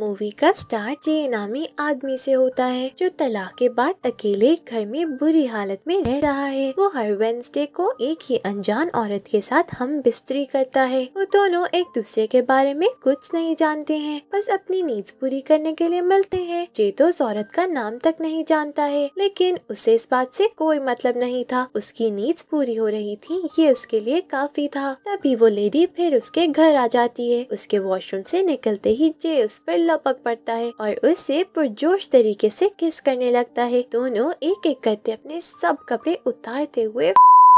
Movie का start जे इनामी आदमी से होता है जो तलाक के बाद अकेले घर में बुरी हालत में रह रहा है वो हर वेंसडे को एक ही अनजान औरत के साथ हम बिस्तरी करता है वो दोनों एक दूसरे के बारे में कुछ नहीं जानते हैं बस अपनी नीड्स पूरी करने के लिए मिलते हैं जे तो उस औरत का नाम तक नहीं जानता है लेकिन उसे इस बात से कोई मतलब नहीं था उसकी नीड्स पूरी हो रही थी ये उसके लिए काफी था तभी वो लेडी फिर उसके घर आ जाती है उसके वॉशरूम से निकलते ही जे उस पर लपक पड़ता है और उसे पुरजोश तरीके से किस करने लगता है दोनों एक एक करते अपने सब कपड़े उतारते हुए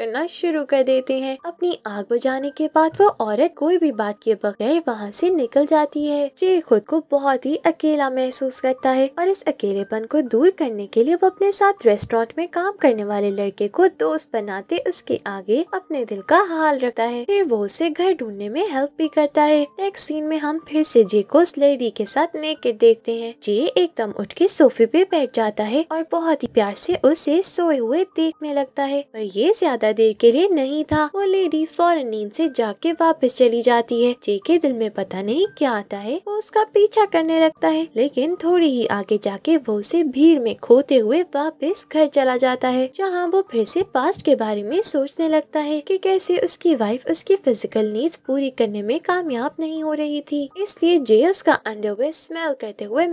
करना शुरू कर देते हैं अपनी आग बुझाने के बाद वो औरत कोई भी बात के बगैर वहाँ से निकल जाती है जे खुद को बहुत ही अकेला महसूस करता है और इस अकेलेपन को दूर करने के लिए वो अपने साथ रेस्टोरेंट में काम करने वाले लड़के को दोस्त बनाते उसके आगे अपने दिल का हाल रखता है फिर वो उसे घर ढूंढने में हेल्प भी करता है नेक्स्ट सीन में हम फिर से जे को उस लेडी के साथ नेकेड देखते हैं जे एकदम उठ के सोफे पे बैठ जाता है और बहुत ही प्यार से उसे सोए हुए देखने लगता है और ये ज्यादा ज्यादा देर के लिए नहीं था वो लेडी फौरन नींद से जाके वापस चली जाती है जे के दिल में पता नहीं क्या आता है वो उसका पीछा करने लगता है लेकिन थोड़ी ही आगे जाके वो उसे भीड़ में खोते हुए वापस घर चला जाता है जहाँ वो फिर से पास्ट के बारे में सोचने लगता है कि कैसे उसकी वाइफ उसकी फिजिकल नीड्स पूरी करने में कामयाब नहीं हो रही थी इसलिए जे उसका अंडरवेयर स्मेल करते हुए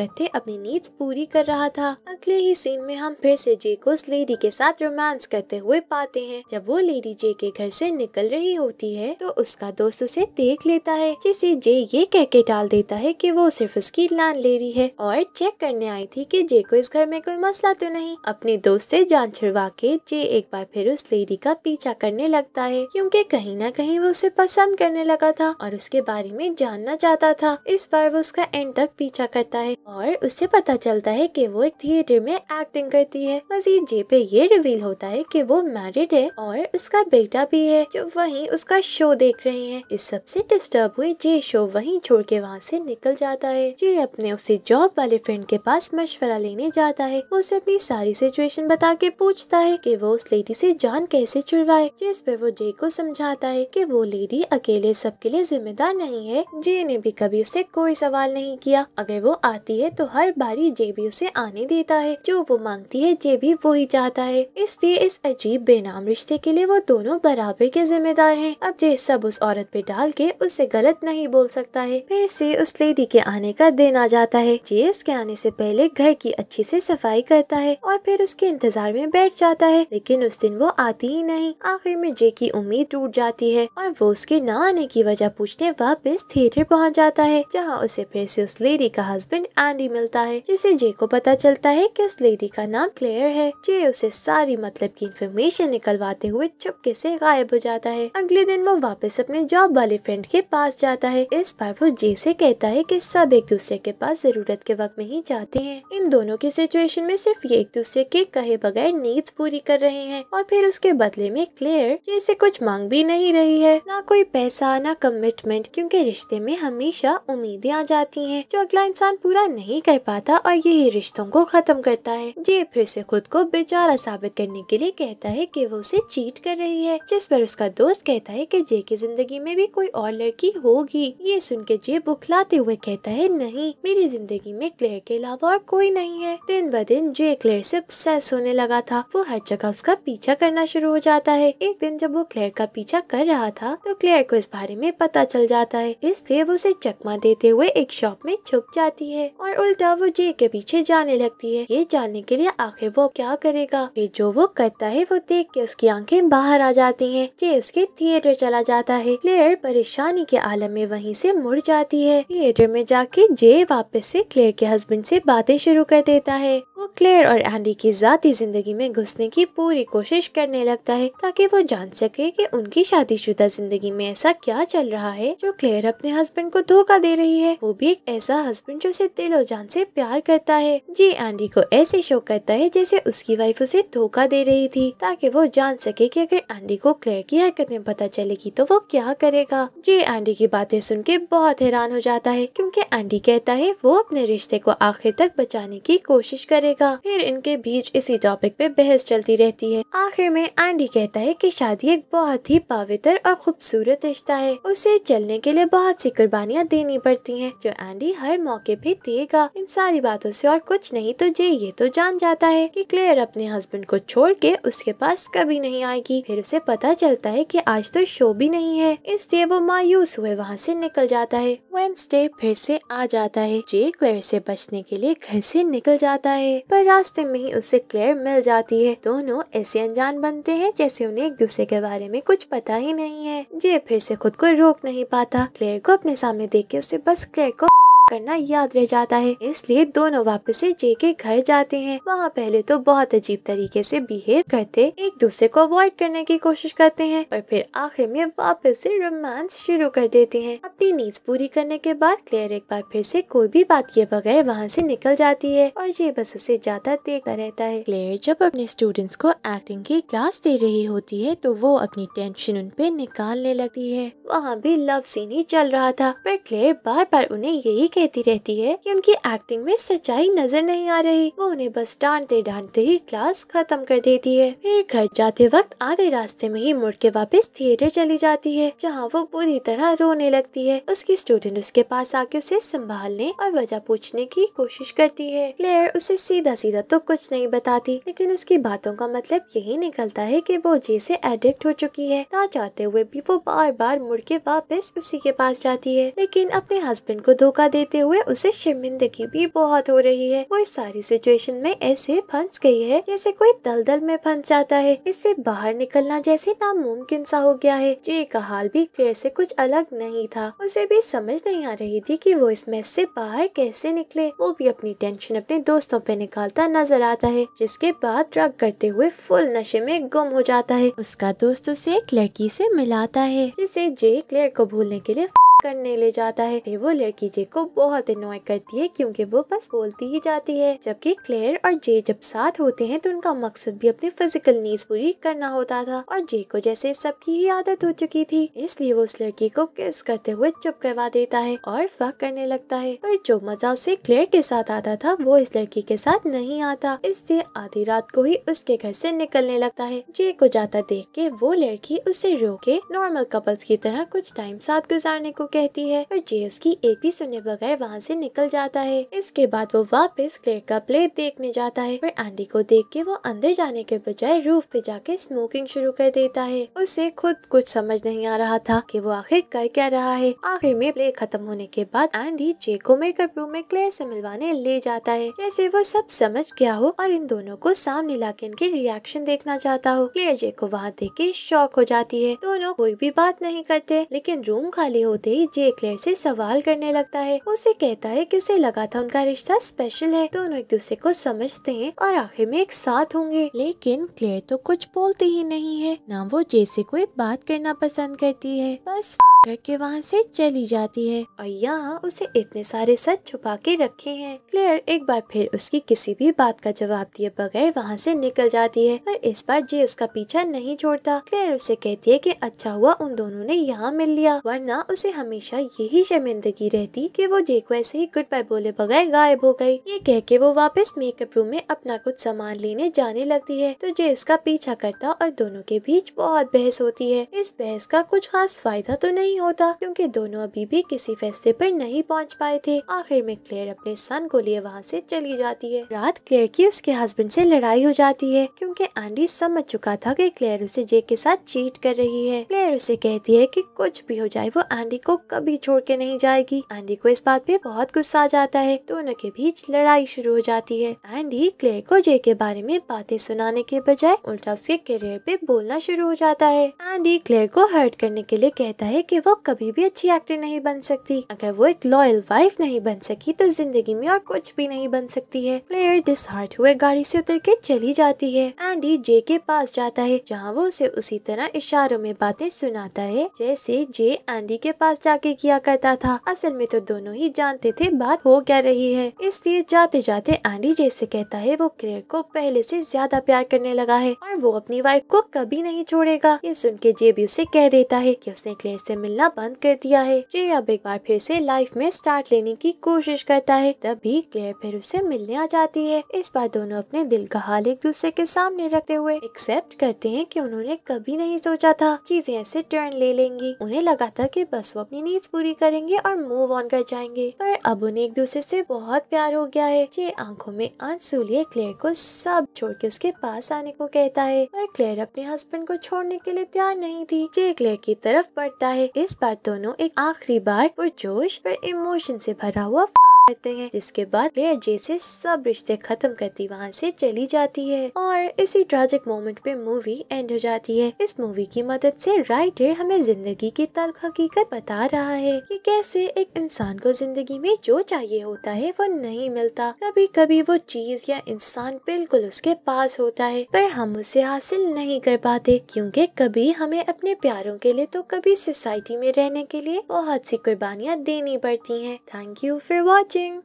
करते अपनी नीड्स पूरी कर रहा था अगले ही सीन में हम फिर से जे को उस लेडी के साथ रोमांस करते हुए पाते हैं जब वो लेडी जे के घर से निकल रही होती है तो उसका दोस्त उसे देख लेता है जिसे जे ये कह के टाल देता है कि वो सिर्फ उसकी लान ले रही है और चेक करने आई थी कि जे को इस घर में कोई मसला तो नहीं अपने दोस्त से जान छुड़वा के जे एक बार फिर उस लेडी का पीछा करने लगता है क्योंकि कहीं ना कहीं वो उसे पसंद करने लगा था और उसके बारे में जानना चाहता था इस बार वो उसका एंड तक पीछा करता है और उसे पता चलता है कि वो एक थिएटर में एक्टिंग करती है मजीद जे पे ये रिवील होता है कि वो मैरिड है और उसका बेटा भी है जो वहीं उसका शो देख रहे हैं इस सबसे डिस्टर्ब हुए जे शो वहीं छोड़ के वहाँ से निकल जाता है जे अपने उसे जॉब वाले फ्रेंड के पास मशवरा लेने जाता है वो उसे अपनी सारी सिचुएशन बता के पूछता है की वो उस लेडी से जान कैसे छुड़वाए जिस पे वो जे को समझाता है की वो लेडी अकेले सबके लिए जिम्मेदार नहीं है जे ने भी कभी उससे कोई सवाल नहीं किया अगर वो आती जाती है तो हर बारी जेबी उसे आने देता है जो वो मांगती है जेबी वो ही चाहता है इसलिए इस अजीब बेनाम रिश्ते के लिए वो दोनों बराबर के जिम्मेदार हैं अब जे सब उस औरत पे डाल के उसे गलत नहीं बोल सकता है फिर से उस लेडी के आने का दिन आ जाता है जे उसके आने से पहले घर की अच्छी से सफाई करता है और फिर उसके इंतजार में बैठ जाता है लेकिन उस दिन वो आती ही नहीं आखिर में जे की उम्मीद टूट जाती है और वो उसके न आने की वजह पूछने वापस थिएटर पहुँच जाता है जहाँ उसे फिर से उस लेडी का हस्बैंड एंडी मिलता है जिसे जे को पता चलता है कि इस लेडी का नाम क्लेयर है जे उसे सारी मतलब की इंफॉर्मेशन निकलवाते हुए चुपके से गायब हो जाता है अगले दिन वो वापस अपने जॉब वाले फ्रेंड के पास जाता है इस बार वो जे से कहता है की सब एक दूसरे के पास जरूरत के वक्त में ही जाते हैं इन दोनों की सिचुएशन में सिर्फ ये एक दूसरे के कहे बगैर नीड्स पूरी कर रहे हैं और फिर उसके बदले में क्लेयर जैसे कुछ मांग भी नहीं रही है ना कोई पैसा ना कमिटमेंट क्योंकि रिश्ते में हमेशा उम्मीदें आ जाती हैं जो अगला इंसान पूरा नहीं कर पाता और यही रिश्तों को खत्म करता है जे फिर से खुद को बेचारा साबित करने के लिए कहता है कि वो उसे चीट कर रही है जिस पर उसका दोस्त कहता है कि जे की जिंदगी में भी कोई और लड़की होगी ये सुन के जे बुखलाते हुए कहता है नहीं मेरी जिंदगी में क्लेयर के अलावा और कोई नहीं है दिन ब दिन जे क्लेयर से सेस होने लगा था वो हर जगह उसका पीछा करना शुरू हो जाता है एक दिन जब वो क्लेयर का पीछा कर रहा था तो क्लेयर को इस बारे में पता चल जाता है इसलिए वो उसे चकमा देते हुए एक शॉप में छुप जाती है और उल्टा वो जे के पीछे जाने लगती है ये जानने के लिए आखिर वो क्या करेगा फिर जो वो करता है वो देख के उसकी आंखें बाहर आ जाती हैं जे उसके थिएटर चला जाता है क्लेयर परेशानी के आलम में वहीं से मुड़ जाती है थिएटर में जाके जे वापस से क्लेयर के हस्बैंड से बातें शुरू कर देता है वो क्लेयर और एंडी की जाती जिंदगी में घुसने की पूरी कोशिश करने लगता है ताकि वो जान सके कि उनकी शादीशुदा जिंदगी में ऐसा क्या चल रहा है जो क्लेयर अपने हस्बैंड को धोखा दे रही है वो भी एक ऐसा हस्बैंड जो उसे दिल और जान से प्यार करता है जी एंडी को ऐसे शो करता है जैसे उसकी वाइफ उसे धोखा दे रही थी ताकि वो जान सके की अगर एंडी को क्लेयर की हरकतें पता चलेगी तो वो क्या करेगा जी एंडी की बातें सुन के बहुत हैरान हो जाता है क्यूँकी एंडी कहता है वो अपने रिश्ते को आखिर तक बचाने की कोशिश करे करेगा फिर इनके बीच इसी टॉपिक पे बहस चलती रहती है आखिर में आंडी कहता है की शादी एक बहुत ही पावितर और खूबसूरत रिश्ता है उसे चलने के लिए बहुत सी कुर्बानियाँ देनी पड़ती है जो एंडी हर मौके पे देगा इन सारी बातों से और कुछ नहीं तो जे ये तो जान जाता है की क्लेयर अपने हस्बैंड को छोड़ के उसके पास कभी नहीं आएगी फिर उसे पता चलता है की आज तो शो भी नहीं है इसलिए वो मायूस हुए वहाँ से निकल जाता है वेंसडे फिर से आ जाता है जे क्लेयर से बचने के लिए घर से निकल जाता है पर रास्ते में ही उसे क्लेयर मिल जाती है दोनों ऐसे अनजान बनते हैं जैसे उन्हें एक दूसरे के बारे में कुछ पता ही नहीं है जे फिर से खुद को रोक नहीं पाता क्लेयर को अपने सामने देख के उसे बस क्लेयर को करना याद रह जाता है इसलिए दोनों वापस से जे के घर जाते हैं वहाँ पहले तो बहुत अजीब तरीके से बिहेव करते एक दूसरे को अवॉइड करने की कोशिश करते हैं और फिर आखिर में वापस से रोमांस शुरू कर देते हैं अपनी नीड्स पूरी करने के बाद क्लेयर एक बार फिर से कोई भी बात किए बगैर वहाँ से निकल जाती है और ये बस उसे जाता देखता रहता है क्लेयर जब अपने स्टूडेंट्स को एक्टिंग की क्लास दे रही होती है तो वो अपनी टेंशन उन पे निकालने लगती है वहाँ भी लव सीन ही चल रहा था पर क्लेयर बार बार उन्हें यही कहती रहती है कि उनकी एक्टिंग में सच्चाई नजर नहीं आ रही वो उन्हें बस डांटते डांटते ही क्लास खत्म कर देती है फिर घर जाते वक्त आधे रास्ते में ही मुड़ के वापस थिएटर चली जाती है जहाँ वो बुरी तरह रोने लगती है उसकी स्टूडेंट उसके पास आके उसे संभालने और वजह पूछने की कोशिश करती है क्लेयर उसे सीधा सीधा तो कुछ नहीं बताती लेकिन उसकी बातों का मतलब यही निकलता है की वो जैसे एडिक्ट हो चुकी है ना चाहते हुए भी वो बार बार मुड़ के वापस उसी के पास जाती है लेकिन अपने हस्बैंड को धोखा देती देते हुए उसे शर्मिंदगी भी बहुत हो रही है वो इस सारी सिचुएशन में ऐसे फंस गई है जैसे कोई दलदल में फंस जाता है इससे बाहर निकलना जैसे नामुमकिन सा हो गया है जे का हाल भी क्लेयर से कुछ अलग नहीं था उसे भी समझ नहीं आ रही थी कि वो इस मैच से बाहर कैसे निकले वो भी अपनी टेंशन अपने दोस्तों पे निकालता नजर आता है जिसके बाद ड्रग करते हुए फुल नशे में गुम हो जाता है उसका दोस्त उसे एक लड़की से मिलाता है जिसे जे क्लेयर को भूलने के लिए करने ले जाता है वो लड़की जे को बहुत इन्जॉय करती है क्योंकि वो बस बोलती ही जाती है जबकि क्लेयर और जे जब साथ होते हैं तो उनका मकसद भी अपनी फिजिकल नीड्स पूरी करना होता था और जे को जैसे सबकी ही आदत हो चुकी थी इसलिए वो उस लड़की को किस करते हुए चुप करवा देता है और फक करने लगता है और जो मजा उसे क्लेयर के साथ आता था वो इस लड़की के साथ नहीं आता इसलिए आधी रात को ही उसके घर से निकलने लगता है जे को जाता देख के वो लड़की उसे रोके नॉर्मल कपल्स की तरह कुछ टाइम साथ गुजारने को कहती है और जे उसकी एक भी सुने बगैर वहाँ से निकल जाता है इसके बाद वो वापस क्लेयर का प्लेट देखने जाता है और एंडी को देख के वो अंदर जाने के बजाय रूफ पे जाके स्मोकिंग शुरू कर देता है उसे खुद कुछ समझ नहीं आ रहा था की वो आखिर कर क्या रहा है आखिर में प्ले खत्म होने के बाद एंडी जे को मेकअप रूम में क्लेयर ऐसी मिलवाने ले जाता है जैसे वो सब समझ गया हो और इन दोनों को सामने लाके इनके रिएक्शन देखना चाहता हो क्लेयर जे को वहाँ देख के शौक हो जाती है दोनों कोई भी बात नहीं करते लेकिन रूम खाली होते ही जे क्लेयर से सवाल करने लगता है उसे कहता है कि उसे लगा था उनका रिश्ता स्पेशल है दोनों तो एक दूसरे को समझते हैं और आखिर में एक साथ होंगे लेकिन क्लेयर तो कुछ बोलती ही नहीं है ना वो जे से कोई बात करना पसंद करती है बस करके वहाँ से चली जाती है और यहाँ उसे इतने सारे सच छुपा के रखे हैं क्लेयर एक बार फिर उसकी किसी भी बात का जवाब दिए बगैर वहाँ से निकल जाती है पर इस बार जे उसका पीछा नहीं छोड़ता क्लेयर उसे कहती है कि अच्छा हुआ उन दोनों ने यहाँ मिल लिया वरना उसे हमेशा यही शर्मिंदगी रहती की वो जे को ऐसे ही गुड बाय बोले बगैर गायब हो गयी ये कह के वो वापस मेकअप रूम में अपना कुछ सामान लेने जाने लगती है तो जे उसका पीछा करता और दोनों के बीच बहुत बहस होती है इस बहस का कुछ खास फायदा तो नहीं नहीं होता क्योंकि दोनों अभी भी किसी फैसले पर नहीं पहुंच पाए थे आखिर में क्लेयर अपने सन को लिए वहाँ से चली जाती है रात क्लेयर की उसके हस्बैंड से लड़ाई हो जाती है क्योंकि एंडी समझ चुका था कि क्लेयर उसे जे के साथ चीट कर रही है क्लेयर उसे कहती है कि कुछ भी हो जाए वो एंडी को कभी छोड़ के नहीं जाएगी एंडी को इस बात पे बहुत गुस्सा आ जाता है दोनों के बीच लड़ाई शुरू हो जाती है एंडी क्लेयर को जे के बारे में बातें सुनाने के बजाय उल्टा उसके करियर पे बोलना शुरू हो जाता है एंडी क्लेयर को हर्ट करने के लिए कहता है कि वो कभी भी अच्छी एक्टर नहीं बन सकती अगर वो एक लॉयल वाइफ नहीं बन सकी तो जिंदगी में और कुछ भी नहीं बन सकती है प्लेयर डिसहार्ट हुए गाड़ी से उतर के चली जाती है एंडी जे के पास जाता है जहाँ वो उसे उसी तरह इशारों में बातें सुनाता है जैसे जे एंडी के पास जाके किया करता था असल में तो दोनों ही जानते थे बात हो क्या रही है इसलिए जाते जाते एंडी जे से कहता है वो क्लेयर को पहले से ज्यादा प्यार करने लगा है और वो अपनी वाइफ को कभी नहीं छोड़ेगा ये सुन के जे भी उसे कह देता है की उसने क्लेयर से मिल मिलना बंद कर दिया है जे अब एक बार फिर से लाइफ में स्टार्ट लेने की कोशिश करता है तभी क्लेयर फिर उससे मिलने आ जाती है इस बार दोनों अपने दिल का हाल एक दूसरे के सामने रखते हुए एक्सेप्ट करते हैं कि उन्होंने कभी नहीं सोचा था चीजें ऐसे टर्न ले लेंगी उन्हें लगा था कि बस वो अपनी नीड्स पूरी करेंगे और मूव ऑन कर जाएंगे पर अब उन्हें एक दूसरे से बहुत प्यार हो गया है जे आंखों में आंसू लिए क्लेयर को सब छोड़ के उसके पास आने को कहता है पर क्लेयर अपने हस्बैंड को छोड़ने के लिए तैयार नहीं थी जे क्लेयर की तरफ बढ़ता है इस बार दोनों एक आखिरी बार पुरजोश और इमोशन से भरा हुआ करते हैं जिसके बाद वे जैसे से सब रिश्ते खत्म करती वहाँ से चली जाती है और इसी ट्रेजिक मोमेंट पे मूवी एंड हो जाती है इस मूवी की मदद से राइटर हमें जिंदगी की तलख हकीकत बता रहा है कि कैसे एक इंसान को जिंदगी में जो चाहिए होता है वो नहीं मिलता कभी कभी वो चीज या इंसान बिल्कुल उसके पास होता है पर हम उसे हासिल नहीं कर पाते क्योंकि कभी हमें अपने प्यारों के लिए तो कभी सोसाइटी में रहने के लिए बहुत सी कुर्बानियाँ देनी पड़ती हैं thank you for watch watching!